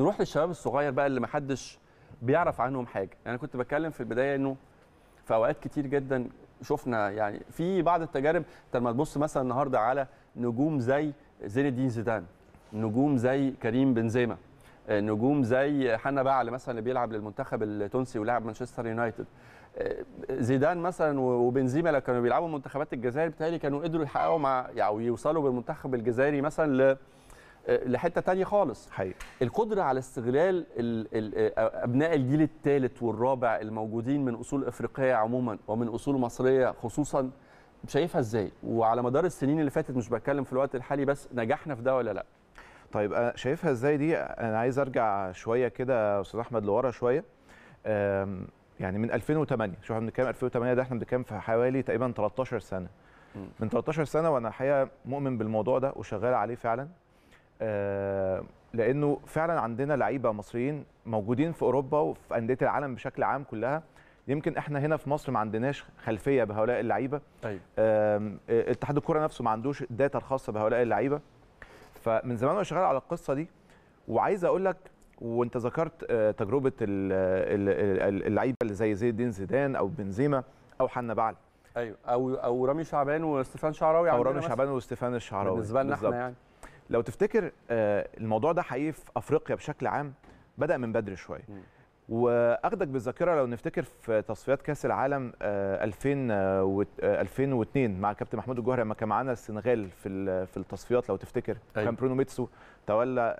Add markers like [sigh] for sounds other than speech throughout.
نروح للشباب الصغير بقى اللي ما حدش بيعرف عنهم حاجه يعني انا كنت بتكلم في البدايه انه في اوقات كتير جدا شفنا يعني في بعض التجارب انت لما تبص مثلا النهارده على نجوم زي زين الدين زيدان نجوم زي كريم بنزيما آه، نجوم زي حنا بعل مثلا اللي بيلعب للمنتخب التونسي ولاعب مانشستر يونايتد آه، زيدان مثلا وبنزيما لو كانوا بيلعبوا منتخبات الجزائر بتهيألي كانوا قدروا يحققوا مع او يعني يوصلوا بالمنتخب الجزائري مثلا آه، لحته تانية خالص حقيقة. القدره على استغلال الـ الـ آه، ابناء الجيل الثالث والرابع الموجودين من اصول افريقيه عموما ومن اصول مصريه خصوصا شايفها ازاي وعلى مدار السنين اللي فاتت مش بتكلم في الوقت الحالي بس نجحنا في ده ولا لا طيب انا آه، شايفها ازاي دي انا عايز ارجع شويه كده استاذ احمد لورا شويه يعني من 2008 شوف احنا بنتكلم 2008 ده احنا بنتكلم في حوالي تقريبا 13 سنه من 13 سنه وانا الحقيقه مؤمن بالموضوع ده وشغال عليه فعلا آه، لانه فعلا عندنا لعيبه مصريين موجودين في اوروبا وفي انديه العالم بشكل عام كلها يمكن احنا هنا في مصر ما عندناش خلفيه بهؤلاء اللعيبه طيب آه، اتحاد الكوره نفسه ما عندوش داتا الخاصه بهؤلاء اللعيبه فمن زمان وانا شغال على القصه دي وعايز اقول لك وانت ذكرت آه، تجربه اللعيبه اللي زي زيد الدين زيدان او بنزيما او حنا بعل ايوه او او رامي شعبان واستفان شعراوي او رامي شعبان واستفان الشعراوي بالنسبه لنا احنا يعني لو تفتكر آه، الموضوع ده حقيقي في افريقيا بشكل عام بدا من بدري شويه واخدك بالذاكره لو نفتكر في تصفيات كاس العالم 2000 آه، 2002 آه، مع كابتن محمود الجوهري لما كان معانا السنغال في في التصفيات لو تفتكر أيوة. كان برونو ميتسو تولى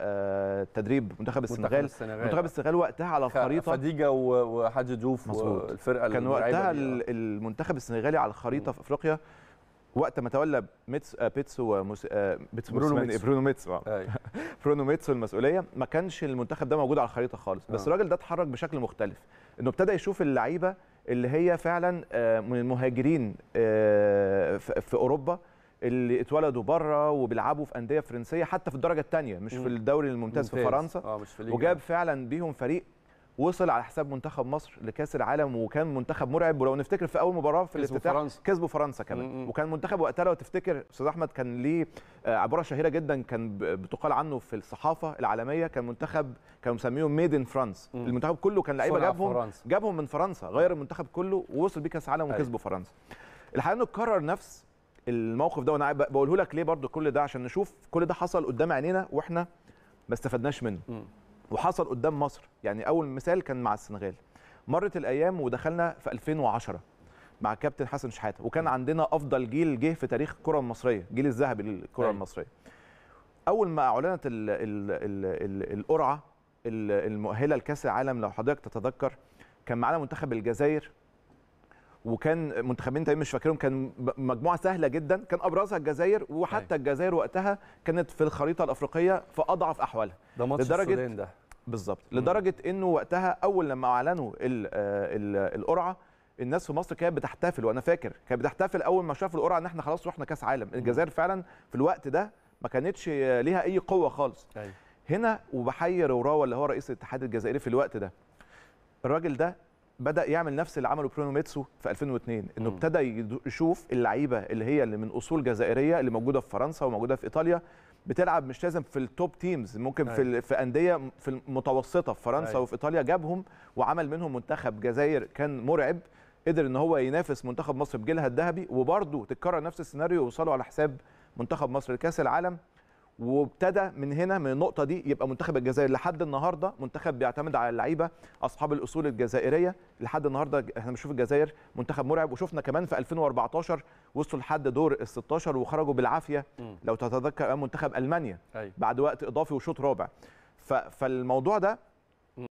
تدريب منتخب السنغال منتخب السنغال وقتها على الخريطه خديجه وحاج جوف والفرقه كان وقتها المنتخب السنغالي على الخريطه في افريقيا وقت ما تولى ميتس آه، بيتسو ومس... آه، بيتسو برونو ميتسو برونو ميتسو آه. أيوه. [laughs] برونو ميتسو المسؤوليه ما كانش المنتخب ده موجود على الخريطه خالص بس الراجل ده اتحرك بشكل مختلف انه ابتدى يشوف اللعيبه اللي هي فعلا من المهاجرين في اوروبا اللي اتولدوا بره وبيلعبوا في انديه فرنسيه حتى في الدرجه الثانيه مش في الدوري الممتاز في فرنسا مش في وجاب فعلا بيهم فريق وصل على حساب منتخب مصر لكاس العالم وكان منتخب مرعب ولو نفتكر في اول مباراه في الافتتاح كسبوا فرنسا كمان وكان منتخب وقتها لو تفتكر استاذ احمد كان ليه آه، عباره شهيره جدا كان بتقال عنه في الصحافه العالميه كان منتخب كانوا مسميه ميد ان فرانس المنتخب كله كان لعيبه جابهم فرنسا. جابهم من فرنسا غير المنتخب كله ووصل بيه كاس العالم أيوة. وكسبوا فرنسا الحقيقه انه اتكرر نفس الموقف ده وانا بقوله لك ليه برضو كل ده عشان نشوف كل ده حصل قدام عينينا واحنا ما استفدناش منه م. وحصل قدام مصر يعني اول مثال كان مع السنغال مرت الايام ودخلنا في 2010 مع كابتن حسن شحاته وكان عندنا افضل جيل جه في تاريخ الكره المصريه جيل الذهبي للكره أيوة. المصريه اول ما اعلنت الـ الـ الـ القرعه المؤهله لكاس العالم لو حضرتك تتذكر كان معانا منتخب الجزائر وكان منتخبين تاني مش فاكرهم كان مجموعه سهله جدا كان ابرزها الجزائر وحتى أيوة. الجزائر وقتها كانت في الخريطه الافريقيه في اضعف احوالها ده ماتش السودان ده بالظبط لدرجه انه وقتها اول لما اعلنوا آه، آه، القرعه الناس في مصر كانت بتحتفل وانا فاكر كانت بتحتفل اول ما شافوا القرعه ان احنا خلاص رحنا كاس عالم الجزائر فعلا في الوقت ده ما كانتش ليها اي قوه خالص أيوه. هنا وبحيي روراوا اللي هو رئيس الاتحاد الجزائري في الوقت ده الراجل ده بدا يعمل نفس اللي عمله برونو ميتسو في 2002 انه ابتدى يشوف اللعيبه اللي هي اللي من اصول جزائريه اللي موجوده في فرنسا وموجوده في ايطاليا بتلعب مش لازم في التوب تيمز ممكن أي. في أيوة. في انديه في المتوسطه في فرنسا أي. أيوة. وفي ايطاليا جابهم وعمل منهم منتخب جزائر كان مرعب قدر ان هو ينافس منتخب مصر بجيلها الذهبي وبرضه تتكرر نفس السيناريو وصلوا على حساب منتخب مصر لكاس العالم وابتدى من هنا من النقطه دي يبقى منتخب الجزائر لحد النهارده منتخب بيعتمد على اللعيبه اصحاب الاصول الجزائريه لحد النهارده احنا بنشوف الجزائر منتخب مرعب وشفنا كمان في 2014 وصلوا لحد دور ال 16 وخرجوا بالعافيه لو تتذكر منتخب المانيا أيوة. بعد وقت اضافي وشوط رابع فالموضوع ده